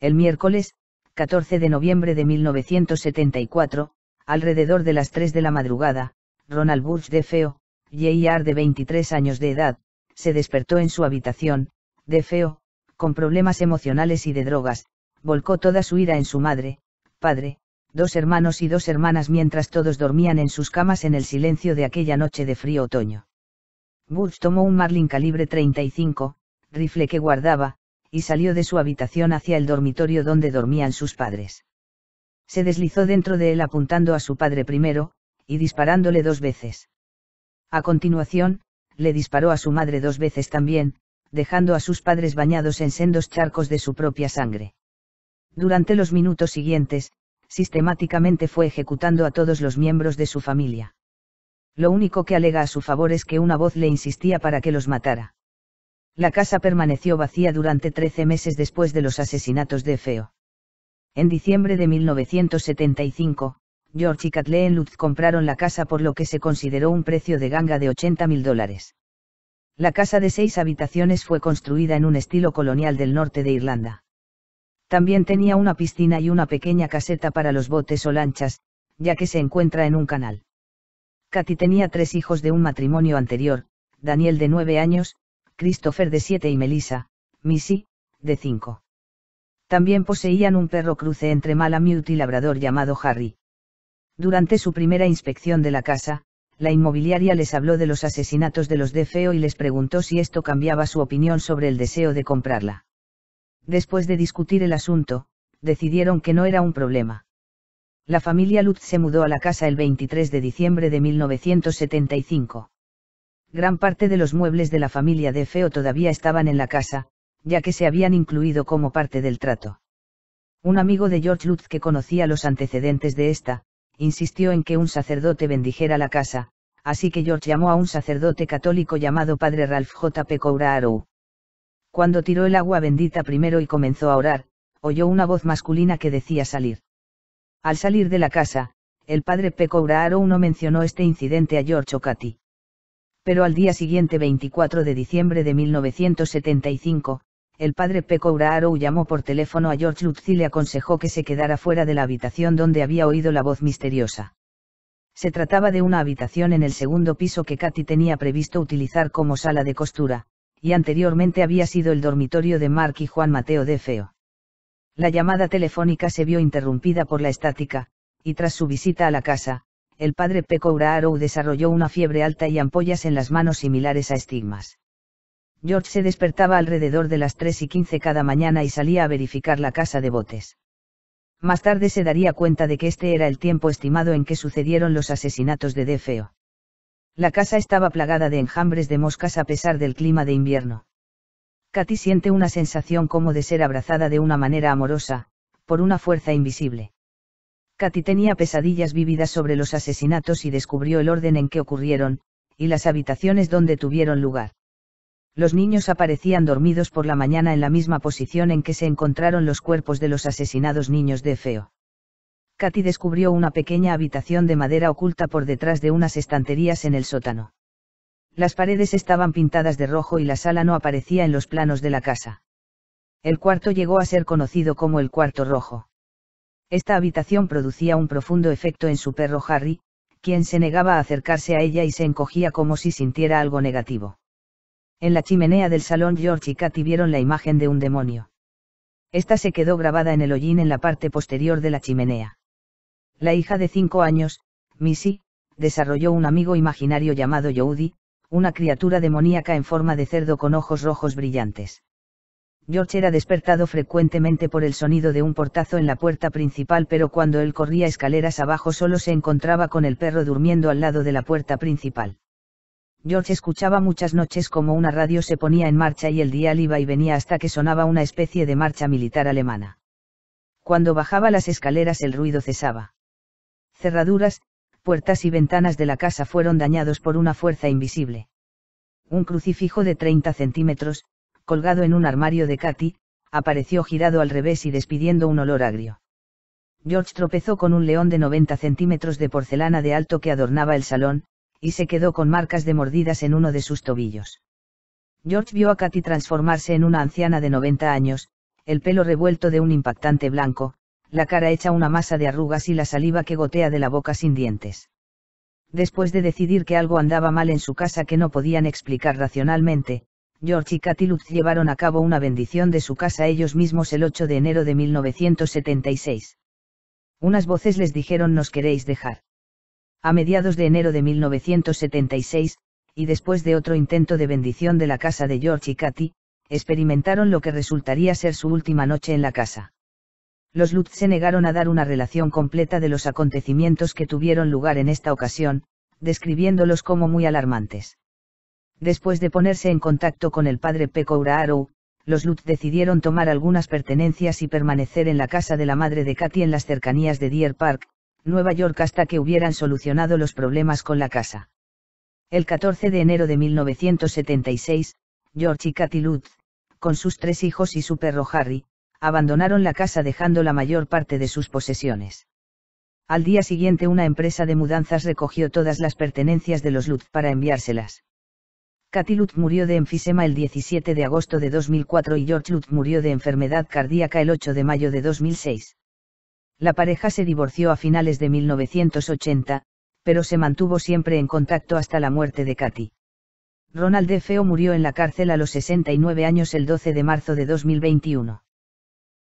el miércoles, 14 de noviembre de 1974, alrededor de las 3 de la madrugada, Ronald Bush de Feo, J.R. de 23 años de edad, se despertó en su habitación, de Feo, con problemas emocionales y de drogas, volcó toda su ira en su madre, padre, dos hermanos y dos hermanas mientras todos dormían en sus camas en el silencio de aquella noche de frío otoño. Bush tomó un Marlin calibre 35, rifle que guardaba, y salió de su habitación hacia el dormitorio donde dormían sus padres. Se deslizó dentro de él apuntando a su padre primero, y disparándole dos veces. A continuación, le disparó a su madre dos veces también, dejando a sus padres bañados en sendos charcos de su propia sangre. Durante los minutos siguientes, sistemáticamente fue ejecutando a todos los miembros de su familia. Lo único que alega a su favor es que una voz le insistía para que los matara. La casa permaneció vacía durante 13 meses después de los asesinatos de Feo. En diciembre de 1975, George y Kathleen Lutz compraron la casa por lo que se consideró un precio de ganga de 80 mil dólares. La casa de seis habitaciones fue construida en un estilo colonial del norte de Irlanda. También tenía una piscina y una pequeña caseta para los botes o lanchas, ya que se encuentra en un canal. Katy tenía tres hijos de un matrimonio anterior, Daniel de nueve años, Christopher de 7 y Melissa, Missy, de 5. También poseían un perro cruce entre Malamute y labrador llamado Harry. Durante su primera inspección de la casa, la inmobiliaria les habló de los asesinatos de los de Feo y les preguntó si esto cambiaba su opinión sobre el deseo de comprarla. Después de discutir el asunto, decidieron que no era un problema. La familia Lutz se mudó a la casa el 23 de diciembre de 1975 gran parte de los muebles de la familia de Feo todavía estaban en la casa, ya que se habían incluido como parte del trato. Un amigo de George Lutz que conocía los antecedentes de esta, insistió en que un sacerdote bendijera la casa, así que George llamó a un sacerdote católico llamado Padre Ralph J. P. arou Cuando tiró el agua bendita primero y comenzó a orar, oyó una voz masculina que decía salir. Al salir de la casa, el padre P. arou no mencionó este incidente a George o pero al día siguiente 24 de diciembre de 1975, el padre Peco llamó por teléfono a George Lutz y le aconsejó que se quedara fuera de la habitación donde había oído la voz misteriosa. Se trataba de una habitación en el segundo piso que Katy tenía previsto utilizar como sala de costura, y anteriormente había sido el dormitorio de Mark y Juan Mateo de Feo. La llamada telefónica se vio interrumpida por la estática, y tras su visita a la casa, el padre Peco Arou desarrolló una fiebre alta y ampollas en las manos similares a estigmas. George se despertaba alrededor de las 3 y 15 cada mañana y salía a verificar la casa de botes. Más tarde se daría cuenta de que este era el tiempo estimado en que sucedieron los asesinatos de Defeo. La casa estaba plagada de enjambres de moscas a pesar del clima de invierno. Katy siente una sensación como de ser abrazada de una manera amorosa, por una fuerza invisible. Katy tenía pesadillas vividas sobre los asesinatos y descubrió el orden en que ocurrieron, y las habitaciones donde tuvieron lugar. Los niños aparecían dormidos por la mañana en la misma posición en que se encontraron los cuerpos de los asesinados niños de Feo. Katy descubrió una pequeña habitación de madera oculta por detrás de unas estanterías en el sótano. Las paredes estaban pintadas de rojo y la sala no aparecía en los planos de la casa. El cuarto llegó a ser conocido como el cuarto rojo. Esta habitación producía un profundo efecto en su perro Harry, quien se negaba a acercarse a ella y se encogía como si sintiera algo negativo. En la chimenea del salón George y Katy vieron la imagen de un demonio. Esta se quedó grabada en el hollín en la parte posterior de la chimenea. La hija de cinco años, Missy, desarrolló un amigo imaginario llamado Yodi, una criatura demoníaca en forma de cerdo con ojos rojos brillantes. George era despertado frecuentemente por el sonido de un portazo en la puerta principal, pero cuando él corría escaleras abajo solo se encontraba con el perro durmiendo al lado de la puerta principal. George escuchaba muchas noches como una radio se ponía en marcha y el dial iba y venía hasta que sonaba una especie de marcha militar alemana. Cuando bajaba las escaleras el ruido cesaba. Cerraduras, puertas y ventanas de la casa fueron dañados por una fuerza invisible. Un crucifijo de 30 centímetros, colgado en un armario de Katy, apareció girado al revés y despidiendo un olor agrio. George tropezó con un león de 90 centímetros de porcelana de alto que adornaba el salón, y se quedó con marcas de mordidas en uno de sus tobillos. George vio a Katy transformarse en una anciana de 90 años, el pelo revuelto de un impactante blanco, la cara hecha una masa de arrugas y la saliva que gotea de la boca sin dientes. Después de decidir que algo andaba mal en su casa que no podían explicar racionalmente, George y Katy Lutz llevaron a cabo una bendición de su casa ellos mismos el 8 de enero de 1976. Unas voces les dijeron nos queréis dejar. A mediados de enero de 1976, y después de otro intento de bendición de la casa de George y Kathy, experimentaron lo que resultaría ser su última noche en la casa. Los Lutz se negaron a dar una relación completa de los acontecimientos que tuvieron lugar en esta ocasión, describiéndolos como muy alarmantes. Después de ponerse en contacto con el padre Pekouraaru, los Lutz decidieron tomar algunas pertenencias y permanecer en la casa de la madre de Katy en las cercanías de Deer Park, Nueva York hasta que hubieran solucionado los problemas con la casa. El 14 de enero de 1976, George y Katy Lutz, con sus tres hijos y su perro Harry, abandonaron la casa dejando la mayor parte de sus posesiones. Al día siguiente una empresa de mudanzas recogió todas las pertenencias de los Lutz para enviárselas. Cathy Lutz murió de enfisema el 17 de agosto de 2004 y George Lutz murió de enfermedad cardíaca el 8 de mayo de 2006. La pareja se divorció a finales de 1980, pero se mantuvo siempre en contacto hasta la muerte de Cathy. Ronald Feo murió en la cárcel a los 69 años el 12 de marzo de 2021.